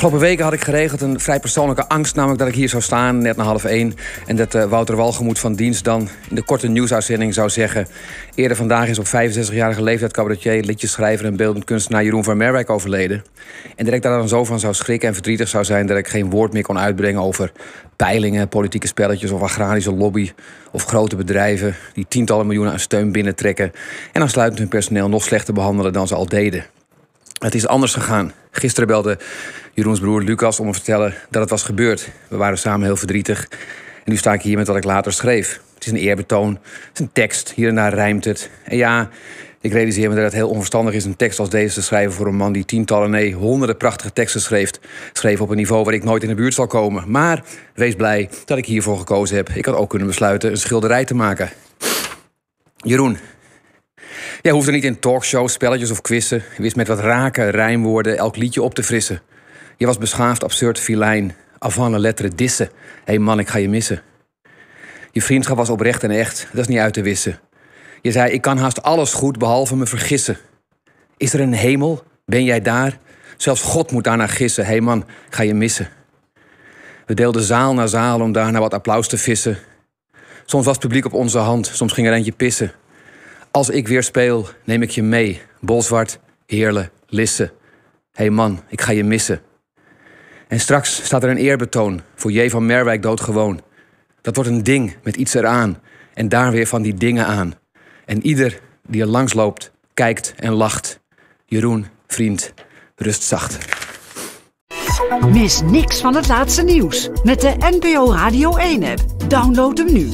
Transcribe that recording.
Afgelopen weken had ik geregeld een vrij persoonlijke angst... namelijk dat ik hier zou staan, net na half één... en dat eh, Wouter Walgemoed van dienst dan in de korte nieuwsuitzending zou zeggen... eerder vandaag is op 65-jarige leeftijd cabaretier... liedjeschrijver en beeldend kunstenaar Jeroen van Merwijk overleden. En dat ik daar dan zo van zou schrikken en verdrietig zou zijn... dat ik geen woord meer kon uitbrengen over peilingen, politieke spelletjes... of agrarische lobby of grote bedrijven... die tientallen miljoenen aan steun binnentrekken... en aansluitend hun personeel nog slechter behandelen dan ze al deden... Het is anders gegaan. Gisteren belde Jeroens broer Lucas om me te vertellen dat het was gebeurd. We waren samen heel verdrietig. En nu sta ik hier met wat ik later schreef. Het is een eerbetoon, het is een tekst, hier en daar rijmt het. En ja, ik realiseer me dat het heel onverstandig is een tekst als deze te schrijven voor een man die tientallen, nee, honderden prachtige teksten schreef. Schreef op een niveau waar ik nooit in de buurt zal komen. Maar wees blij dat ik hiervoor gekozen heb. Ik had ook kunnen besluiten een schilderij te maken. Jeroen, Jij hoefde niet in talkshows, spelletjes of quizzen. Je wist met wat raken rijmwoorden elk liedje op te frissen. Je was beschaafd, absurd, filijn. Avanne letteren dissen. Hé hey man, ik ga je missen. Je vriendschap was oprecht en echt. Dat is niet uit te wissen. Je zei, ik kan haast alles goed behalve me vergissen. Is er een hemel? Ben jij daar? Zelfs God moet daarna gissen. Hé hey man, ik ga je missen. We deelden zaal na zaal om daarna wat applaus te vissen. Soms was publiek op onze hand, soms ging er eentje pissen. Als ik weer speel, neem ik je mee. Bolzwart, Heerle, Lisse. Hé hey man, ik ga je missen. En straks staat er een eerbetoon voor J. van Merwijk doodgewoon. Dat wordt een ding met iets eraan. En daar weer van die dingen aan. En ieder die er langs loopt, kijkt en lacht. Jeroen, vriend, rust zacht. Mis niks van het laatste nieuws met de NPO Radio 1-app. Download hem nu.